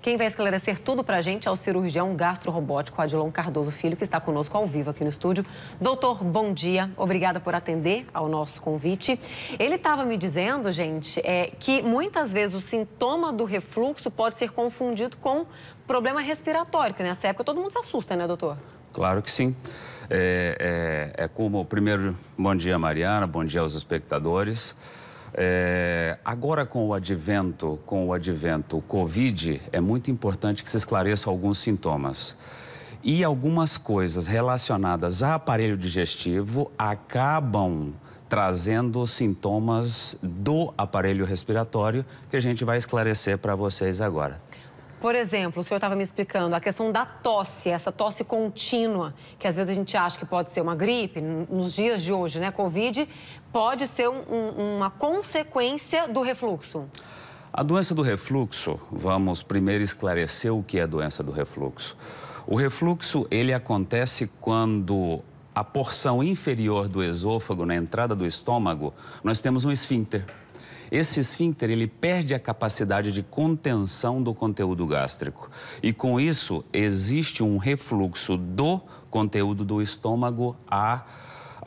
Quem vai esclarecer tudo para a gente é o cirurgião gastrorobótico Adilon Cardoso Filho, que está conosco ao vivo aqui no estúdio. Doutor, bom dia. Obrigada por atender ao nosso convite. Ele estava me dizendo, gente, é, que muitas vezes o sintoma do refluxo pode ser confundido com problema respiratório, que nessa época todo mundo se assusta, né, doutor? Claro que sim. É, é, é como, primeiro, bom dia, Mariana, bom dia aos espectadores. É, agora com o advento, com o advento Covid, é muito importante que se esclareça alguns sintomas. E algumas coisas relacionadas a aparelho digestivo acabam trazendo sintomas do aparelho respiratório que a gente vai esclarecer para vocês agora. Por exemplo, o senhor estava me explicando a questão da tosse, essa tosse contínua, que às vezes a gente acha que pode ser uma gripe, nos dias de hoje, né? Covid, pode ser um, uma consequência do refluxo. A doença do refluxo, vamos primeiro esclarecer o que é a doença do refluxo. O refluxo, ele acontece quando a porção inferior do esôfago, na entrada do estômago, nós temos um esfíncter. Esse esfíncter, ele perde a capacidade de contenção do conteúdo gástrico. E com isso, existe um refluxo do conteúdo do estômago a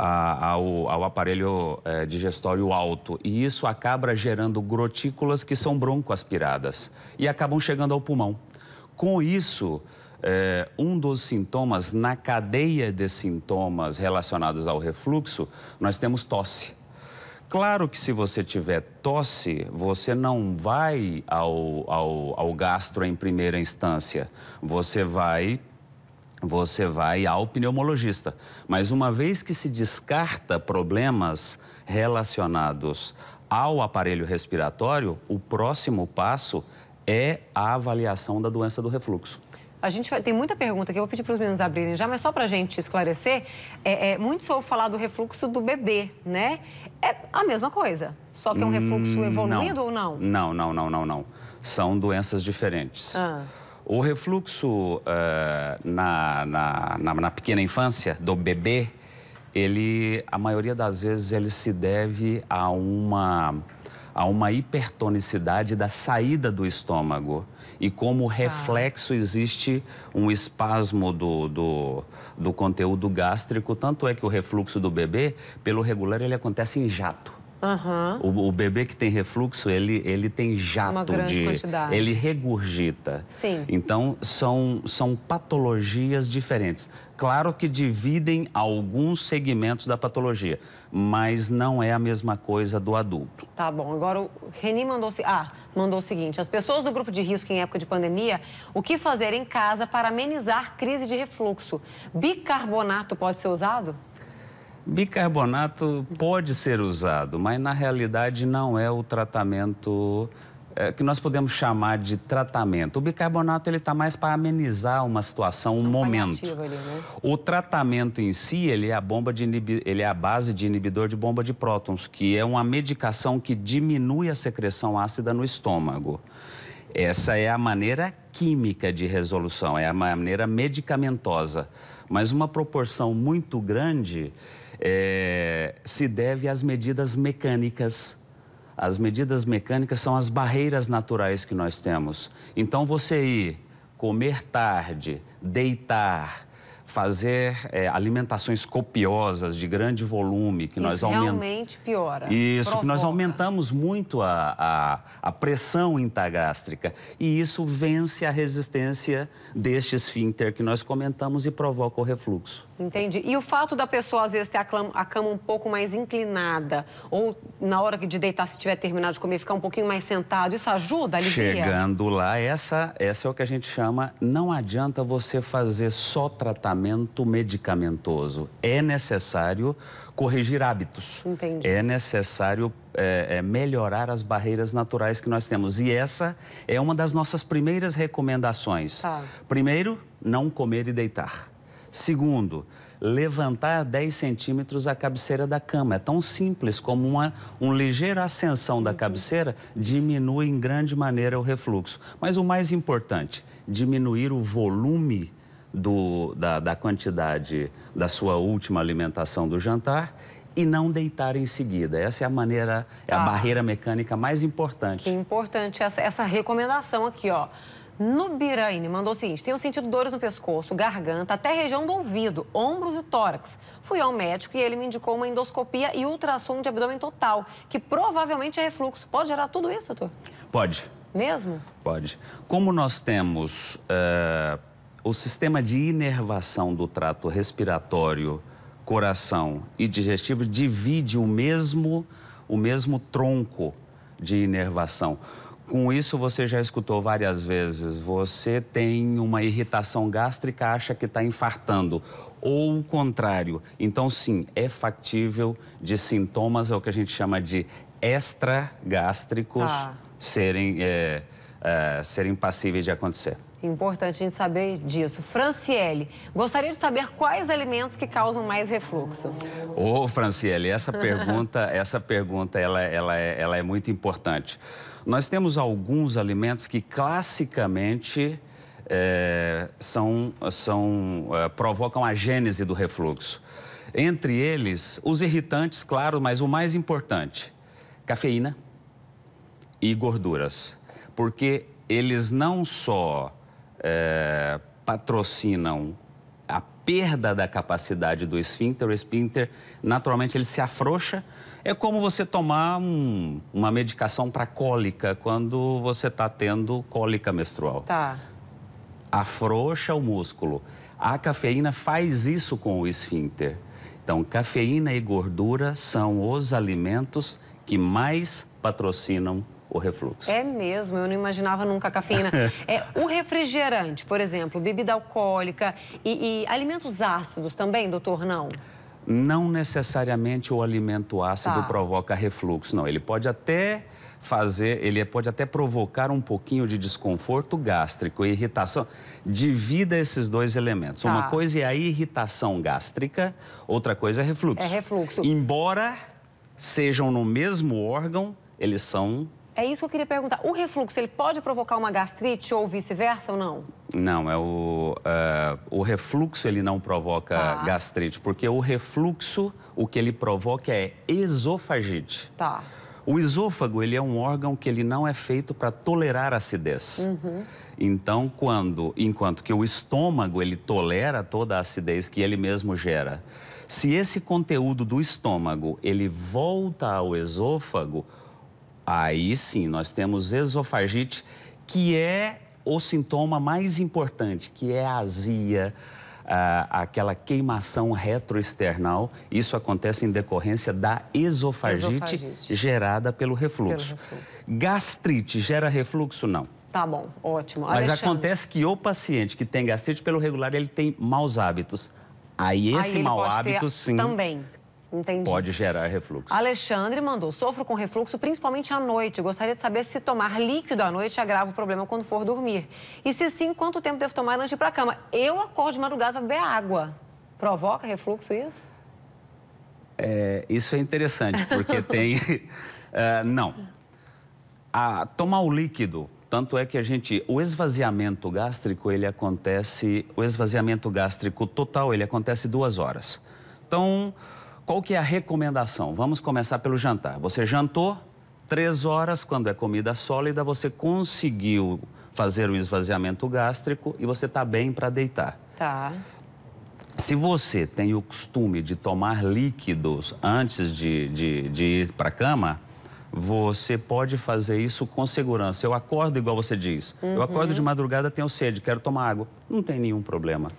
ao, ao, aparelho é, digestório alto. E isso acaba gerando grotículas que são broncoaspiradas e acabam chegando ao pulmão. Com isso, é, um dos sintomas, na cadeia de sintomas relacionados ao refluxo, nós temos tosse. Claro que se você tiver tosse, você não vai ao, ao, ao gastro em primeira instância. Você vai você vai ao pneumologista. Mas uma vez que se descarta problemas relacionados ao aparelho respiratório, o próximo passo é a avaliação da doença do refluxo. A gente vai, tem muita pergunta que eu vou pedir para os meninos abrirem já, mas só para a gente esclarecer, é, é, muito se ouve falar do refluxo do bebê, né? É a mesma coisa, só que é um refluxo hum, evoluído não. ou não? Não, não, não, não, não. São doenças diferentes. Ah. O refluxo uh, na, na, na, na pequena infância do bebê, ele, a maioria das vezes, ele se deve a uma a uma hipertonicidade da saída do estômago. E como tá. reflexo existe um espasmo do, do, do conteúdo gástrico, tanto é que o refluxo do bebê, pelo regular, ele acontece em jato. Uhum. O, o, bebê que tem refluxo, ele, ele tem jato Uma de. Quantidade. Ele regurgita. Sim. Então, são, são patologias diferentes. Claro que dividem alguns segmentos da patologia, mas não é a mesma coisa do adulto. Tá bom. Agora, o Reni mandou, -se... ah, mandou o seguinte: as pessoas do grupo de risco em época de pandemia, o que fazer em casa para amenizar crise de refluxo? Bicarbonato pode ser usado? Bicarbonato pode ser usado, mas na realidade não é o tratamento é, que nós podemos chamar de tratamento. O bicarbonato ele está mais para amenizar uma situação, um, momento. Ali, né? O tratamento em si ele é a bomba de ele é a base de inibidor de bomba de prótons, que é uma medicação que diminui a secreção ácida no estômago. Essa é a maneira química de resolução, é a maneira medicamentosa. Mas uma proporção muito grande é, se deve às medidas mecânicas. As medidas mecânicas são as barreiras naturais que nós temos. Então, você ir comer tarde, deitar, fazer é, alimentações copiosas de grande volume que isso nós aumentamos realmente piora isso provoca. que nós aumentamos muito a, a, a, pressão intagástrica. e isso vence a resistência deste esfíncter que nós comentamos e provoca o refluxo entendi e o fato da pessoa às vezes ter a, cama, a cama um pouco mais inclinada ou na hora de deitar se tiver terminado de comer ficar um pouquinho mais sentado isso ajuda a chegando lá essa essa é o que a gente chama não adianta você fazer só tratamento tratamento medicamentoso. É necessário corrigir hábitos. Entendi. É necessário é, é melhorar as barreiras naturais que nós temos. E essa é uma das nossas primeiras recomendações. Tá. Primeiro, não comer e deitar. Segundo, levantar 10 centímetros a cabeceira da cama. É tão simples como uma um ligeira ascensão da uhum. cabeceira diminui em grande maneira o refluxo. Mas o mais importante, diminuir o volume do, da, da quantidade da sua última alimentação do jantar e não deitar em seguida. Essa é a maneira, é a ah. barreira mecânica mais importante. Importante essa, essa recomendação aqui, ó. Nubiraine mandou o seguinte: tenho sentido dores no pescoço, garganta, até região do ouvido, ombros e tórax. Fui ao médico e ele me indicou uma endoscopia e ultrassom de abdômen total, que provavelmente é refluxo. Pode gerar tudo isso, doutor? Pode. Mesmo? Pode. Como nós temos. Uh o sistema de inervação do trato respiratório, coração e digestivo divide o mesmo, o mesmo tronco de inervação. Com isso, você já escutou várias vezes, você tem uma irritação gástrica, acha que está infartando, ou o contrário. Então, sim, é factível de sintomas, é o que a gente chama de extragástricos, ah. serem, é, é, serem passíveis de acontecer. Importante a gente saber disso. Franciele, gostaria de saber quais alimentos que causam mais refluxo. Ô, oh, Franciele, essa pergunta, essa pergunta ela, ela, é, ela é muito importante. Nós temos alguns alimentos que classicamente é, são, são, é, provocam a gênese do refluxo. Entre eles, os irritantes, claro, mas o mais importante, cafeína e gorduras. Porque eles não só é, patrocinam a perda da capacidade do esfíncter, o esfíncter naturalmente ele se afrouxa. É como você tomar um, uma medicação para cólica quando você está tendo cólica menstrual. Tá. Afrouxa o músculo. A cafeína faz isso com o esfíncter. Então, cafeína e gordura são os alimentos que mais patrocinam o refluxo. É mesmo, eu não imaginava nunca a cafeína. É. é, o refrigerante, por exemplo, bebida alcoólica e, e alimentos ácidos também, doutor, não? Não necessariamente o alimento ácido tá. provoca refluxo, não. Ele pode até fazer, ele pode até provocar um pouquinho de desconforto gástrico e irritação. Divida esses dois elementos. Tá. Uma coisa é a irritação gástrica, outra coisa é refluxo. É refluxo. Embora sejam no mesmo órgão, eles são é isso que eu queria perguntar. O refluxo, ele pode provocar uma gastrite ou vice-versa ou não? Não, é o, uh, o refluxo ele não provoca tá. gastrite, porque o refluxo, o que ele provoca é esofagite. Tá. O esôfago, ele é um órgão que ele não é feito para tolerar acidez. Uhum. Então, quando, enquanto que o estômago, ele tolera toda a acidez que ele mesmo gera. Se esse conteúdo do estômago, ele volta ao esôfago, Aí sim, nós temos esofagite, que é o sintoma mais importante, que é a azia, aquela queimação retroesternal. Isso acontece em decorrência da esofagite, esofagite. gerada pelo refluxo. pelo refluxo. Gastrite gera refluxo? Não. Tá bom, ótimo. Mas Alexandre. acontece que o paciente que tem gastrite pelo regular, ele tem maus hábitos. Aí esse Aí mau hábito, sim, também. Entendi. Pode gerar refluxo. Alexandre mandou, sofro com refluxo principalmente à noite. Gostaria de saber se tomar líquido à noite agrava o problema quando for dormir. E se sim, quanto tempo devo tomar antes de ir para cama? Eu acordo de madrugada para beber água. Provoca refluxo isso? É, isso é interessante, porque tem... uh, não. A, tomar o líquido tanto é que a gente, o esvaziamento gástrico, ele acontece, o esvaziamento gástrico total, ele acontece duas horas. Então, qual que é a recomendação? Vamos começar pelo jantar. Você jantou, três horas, quando é comida sólida, você conseguiu fazer um esvaziamento gástrico e você está bem para deitar. Tá. Se você tem o costume de tomar líquidos antes de, de, de ir para a cama, você pode fazer isso com segurança. Eu acordo igual você diz. Uhum. Eu acordo de uhum. madrugada, tenho sede, quero tomar água. Não tem nenhum problema.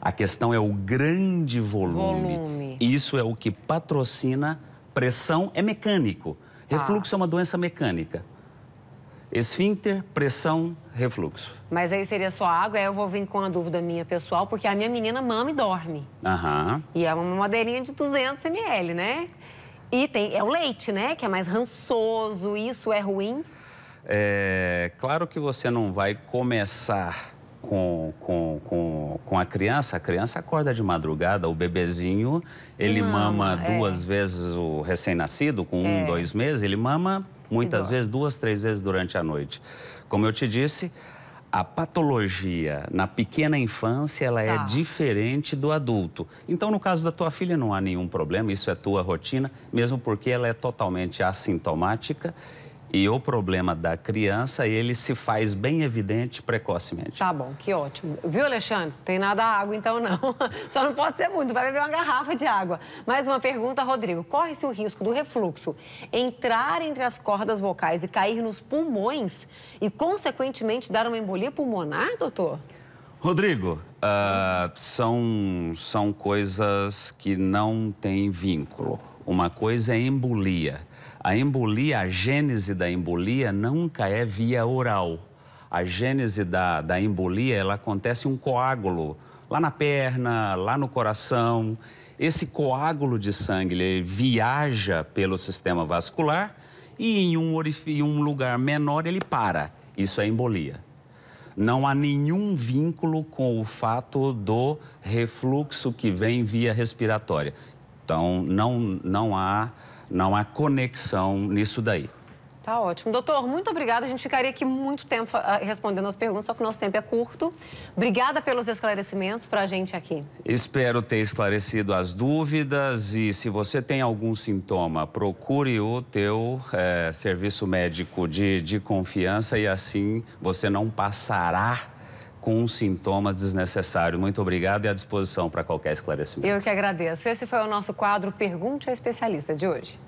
A questão é o grande volume. volume isso é o que patrocina pressão, é mecânico. Ah. Refluxo ah. é uma doença mecânica. Esfíncter, pressão, refluxo. Mas aí seria só água, aí é, eu vou vir com uma dúvida minha pessoal, porque a minha menina mama e dorme. Aham. E é uma madeirinha de 200 ml, né? E tem, é o leite, né? Que é mais rançoso, isso é ruim? É, claro que você não vai começar com, com, com, com a criança, a criança acorda de madrugada, o bebezinho, ele mama, mama é. duas é. vezes o recém-nascido, com é. um, dois meses, ele mama muitas vezes, duas, três vezes durante a noite. Como eu te disse, a patologia na pequena infância ela é tá. é diferente do adulto. Então, no caso da tua filha, não há nenhum problema, isso é tua rotina, mesmo porque ela é totalmente assintomática e o problema da criança, ele se faz bem evidente precocemente. Tá bom, que ótimo. Viu, Alexandre? Tem nada água então não. Só não pode ser muito, vai beber uma garrafa de água. Mais uma pergunta, Rodrigo. Corre-se o risco do refluxo entrar entre as cordas vocais e cair nos pulmões e, consequentemente, dar uma embolia pulmonar, doutor? Rodrigo, uh, são, são coisas que não têm vínculo. Uma coisa é embolia a embolia, a gênese da embolia nunca é via oral. A gênese da, da embolia, ela acontece um coágulo lá na perna, lá no coração. Esse coágulo de sangue ele viaja pelo sistema vascular e em um, um lugar menor ele para. Isso é embolia. Não há nenhum vínculo com o fato do refluxo que vem via respiratória. Então, não, não há não há conexão nisso daí. Tá ótimo. Doutor, muito obrigada. A gente ficaria aqui muito tempo ah, respondendo as perguntas, só que o nosso tempo é curto. Obrigada pelos esclarecimentos para a gente aqui. Espero ter esclarecido as dúvidas e se você tem algum sintoma, procure o teu é, serviço médico de, de confiança e assim você não passará com sintomas desnecessários. Muito obrigado e à disposição para qualquer esclarecimento. Eu que agradeço. Esse foi o nosso quadro Pergunte ao Especialista de hoje.